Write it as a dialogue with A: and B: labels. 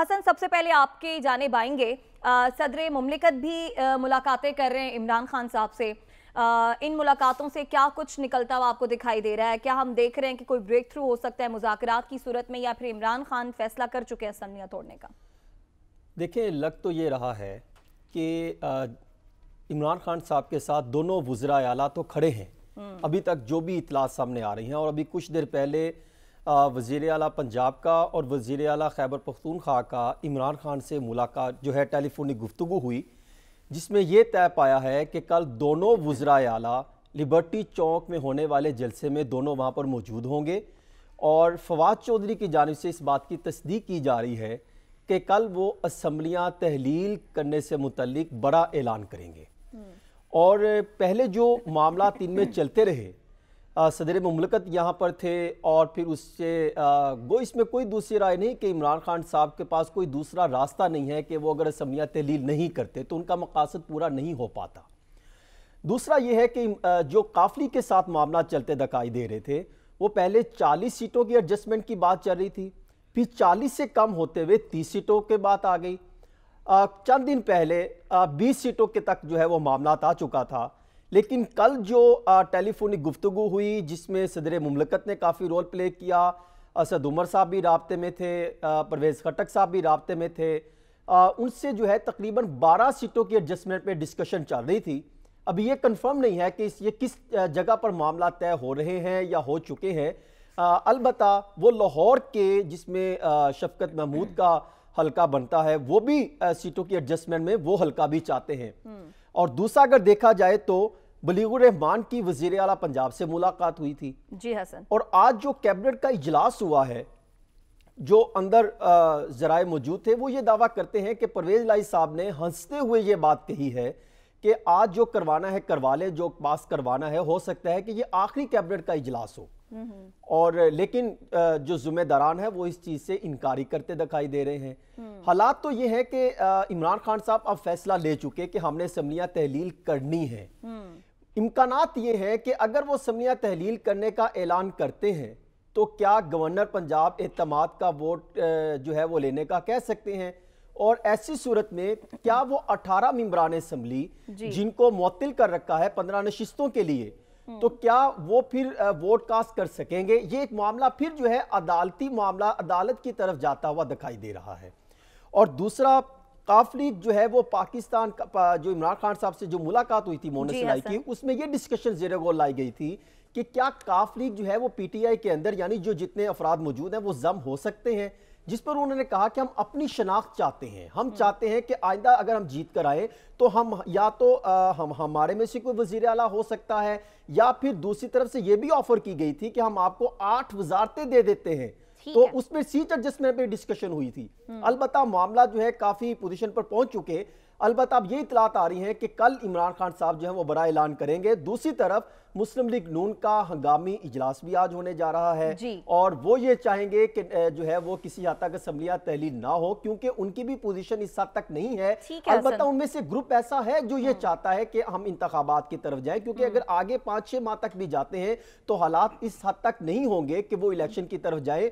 A: हसन सबसे पहले आपके जाने आएंगे सदर ममलिकत भी मुलाकातें कर रहे हैं इमरान खान साहब से आ, इन मुलाकातों से क्या कुछ निकलता हुआ आपको दिखाई दे रहा है क्या हम देख रहे हैं कि कोई ब्रेक थ्रू हो सकता है मुजात की सूरत में या फिर इमरान खान फैसला कर चुके हैं सन्निया तोड़ने का देखिए लग तो ये रहा है कि इमरान खान साहब के साथ दोनों वज्रा आला तो खड़े हैं हम्म। अभी तक जो भी इतलात सामने आ रही हैं और अभी कुछ देर पहले वज़ी अला पंजाब का और वज़ी अला खैबर पख्तूनख्वा का इमरान खान से मुलाकात जो है टेलीफोनिक गुफ्तु हुई जिसमें यह तय पाया है कि कल दोनों वज्रा अला लिबर्टी चौक में होने वाले जलसे में दोनों वहाँ पर मौजूद होंगे और फवाद चौधरी की जानब से इस बात की तस्दीक की जा रही है कि कल वो असम्बलियाँ तहलील करने से मुतलक बड़ा ऐलान करेंगे हम्म। और पहले जो मामला तीन में चलते रहे सदर ममलकत यहाँ पर थे और फिर उससे वो इसमें कोई दूसरी राय नहीं कि इमरान खान साहब के पास कोई दूसरा रास्ता नहीं है कि वो अगर असम्बलियाँ तहलील नहीं करते तो उनका मकासद पूरा नहीं हो पाता दूसरा ये है कि जो काफली के साथ मामला चलते दिखाई दे रहे थे वो पहले 40 सीटों की एडजस्टमेंट की बात चल रही थी फिर 40 से कम होते हुए 30 सीटों के बात आ गई चंद दिन पहले 20 सीटों के तक जो है वो मामला आ चुका था लेकिन कल जो टेलीफोनिक गुफ्तु हुई जिसमें सदर ममलकत ने काफ़ी रोल प्ले किया असद उमर साहब भी रबते में थे परवेज़ खटक साहब भी रबते में थे आ, उनसे जो है तकरीबन 12 सीटों की एडजस्टमेंट पे डिस्कशन चल रही थी अभी ये कंफर्म नहीं है कि ये किस जगह पर मामला तय हो रहे हैं या हो चुके हैं अलबत् वो लाहौर के जिसमें शफकत महमूद का हल्का बनता है वो भी आ, सीटों की एडजस्टमेंट में वो हल्का भी चाहते हैं हम्म। और दूसरा अगर देखा जाए तो बलीगुर रहमान की वजीर अला पंजाब से मुलाकात हुई थी जी हसन हाँ, और आज जो कैबिनेट का इजलास हुआ है जो अंदर जराए मौजूद थे वो ये दावा करते हैं कि परवेज लाई साहब ने हंसते हुए ये बात कही है कि आज जो करवाना है करवा ले जो पास करवाना है हो सकता है कि ये आखिरी कैबिनेट का इजलास हो हम्म, हम्म। और लेकिन जो जुम्मेदारान है वो इस चीज़ से इनकारी करते दिखाई दे रहे हैं हम्म। हालात तो ये है कि इमरान खान साहब अब फैसला ले चुके कि हमने असम्बलियां तहलील करनी है इम्कान ये हैं कि अगर वो समिया तहलील करने का ऐलान करते हैं तो क्या गवर्नर पंजाब एतमाद का वोट जो है वो लेने का कह सकते हैं और ऐसी सूरत में क्या वो अठारह मम्बरान इसम्बली जिनको मुतल कर रखा है पंद्रह नशस्तों के लिए हम्म। तो क्या वो फिर वोट कास्ट कर सकेंगे ये एक मामला फिर जो है अदालती मामला अदालत की तरफ जाता हुआ दिखाई दे रहा है और दूसरा काफलीग जो है वो पाकिस्तान जो इमरान खान साहब से जो मुलाकात हुई थी मोनस सिलाई हाँ की उसमें ये डिस्कशन जेर गोल लाई गई थी कि क्या काफ लीग जो है वो पीटीआई के अंदर यानी जो जितने अफराद मौजूद हैं वो जम हो सकते हैं जिस पर उन्होंने कहा कि हम अपनी शनाख्त चाहते हैं हम हम्म। चाहते हैं कि आइंदा अगर हम जीत कर आए तो हम या तो आ, हम हमारे में से कोई वजीर अला हो सकता है या फिर दूसरी तरफ से ये भी ऑफर की गई थी कि हम आपको आठ वजारतें दे देते हैं तो उसमें सीट एडजस्टमेंट पे डिस्कशन हुई थी हम्म। अलबत् मामला जो है काफी पोजिशन पर पहुंच चुके अलबत् अब ये इतलात आ रही है कि कल इमरान खान साहब जो है वो बड़ा ऐलान करेंगे दूसरी तरफ मुस्लिम लीग नून का हंगामी इजलास भी आज होने जा रहा है और वो ये चाहेंगे कि जो है वो किसी हद तक असम्बलिया तहलील ना हो क्योंकि उनकी भी पोजीशन इस हद तक नहीं है अलबत् उनमें से ग्रुप ऐसा है जो ये हम्म। चाहता है कि हम इंतबात की तरफ जाए क्योंकि अगर हम्म। आगे पांच छह माह तक भी जाते हैं तो हालात इस हद तक नहीं होंगे कि वो इलेक्शन की तरफ जाए